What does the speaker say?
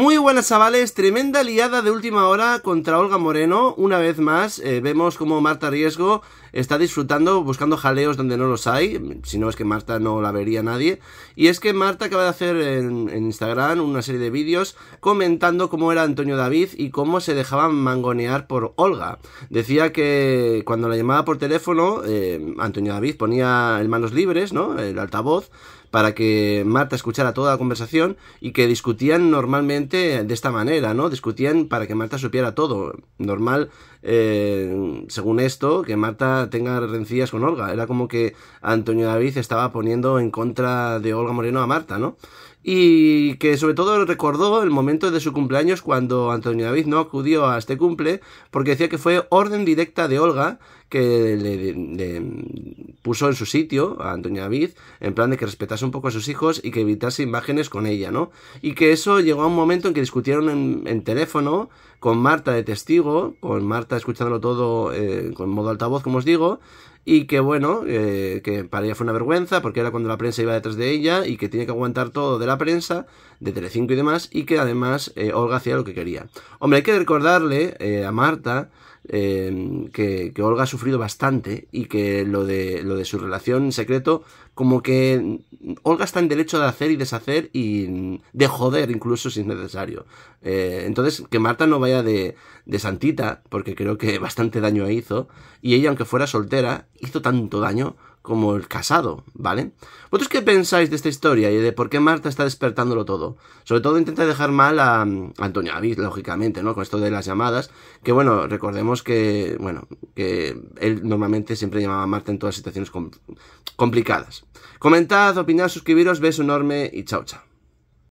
Muy buenas chavales, tremenda liada de última hora contra Olga Moreno, una vez más, eh, vemos como Marta Riesgo está disfrutando, buscando jaleos donde no los hay, si no es que Marta no la vería nadie, y es que Marta acaba de hacer en, Instagram una serie de vídeos comentando cómo era Antonio David y cómo se dejaban mangonear por Olga. Decía que cuando la llamaba por teléfono, eh, Antonio David ponía el manos libres, ¿no? El altavoz, para que Marta escuchara toda la conversación y que discutían normalmente de esta manera, ¿no? Discutían para que Marta supiera todo. Normal, eh, según esto, que Marta tenga rencillas con Olga. Era como que Antonio David estaba poniendo en contra de Olga Moreno a Marta, ¿no? y que sobre todo recordó el momento de su cumpleaños cuando Antonio David no acudió a este cumple porque decía que fue orden directa de Olga que le, puso en su sitio a Antonia David, en plan de que respetase un poco a sus hijos y que evitase imágenes con ella, ¿no? Y que eso llegó a un momento en que discutieron en, teléfono con Marta de testigo, con Marta escuchándolo todo eh, con modo altavoz, como os digo, y que bueno, eh, que para ella fue una vergüenza porque era cuando la prensa iba detrás de ella y que tiene que aguantar todo de la prensa, de Telecinco y demás, y que además eh, Olga hacía lo que quería. Hombre, hay que recordarle a Marta Em, que, Olga ha sufrido bastante y que lo de, lo de su relación en secreto, como que Olga está en derecho de hacer y deshacer y de joder incluso si es necesario. Eh, entonces, que Marta no vaya de, de santita, porque creo que bastante daño hizo, y ella, aunque fuera soltera, hizo tanto daño como el casado, ¿vale? ¿Vosotros qué pensáis de esta historia y de por qué Marta está despertándolo todo? Sobre todo intenta dejar mal a Antonio Avis, lógicamente, ¿no? Con esto de las llamadas, que bueno, recordemos que, bueno, que él normalmente siempre llamaba a Marta en todas situaciones complicadas. Comentad, opinad, suscribiros, beso enorme y chao, chao.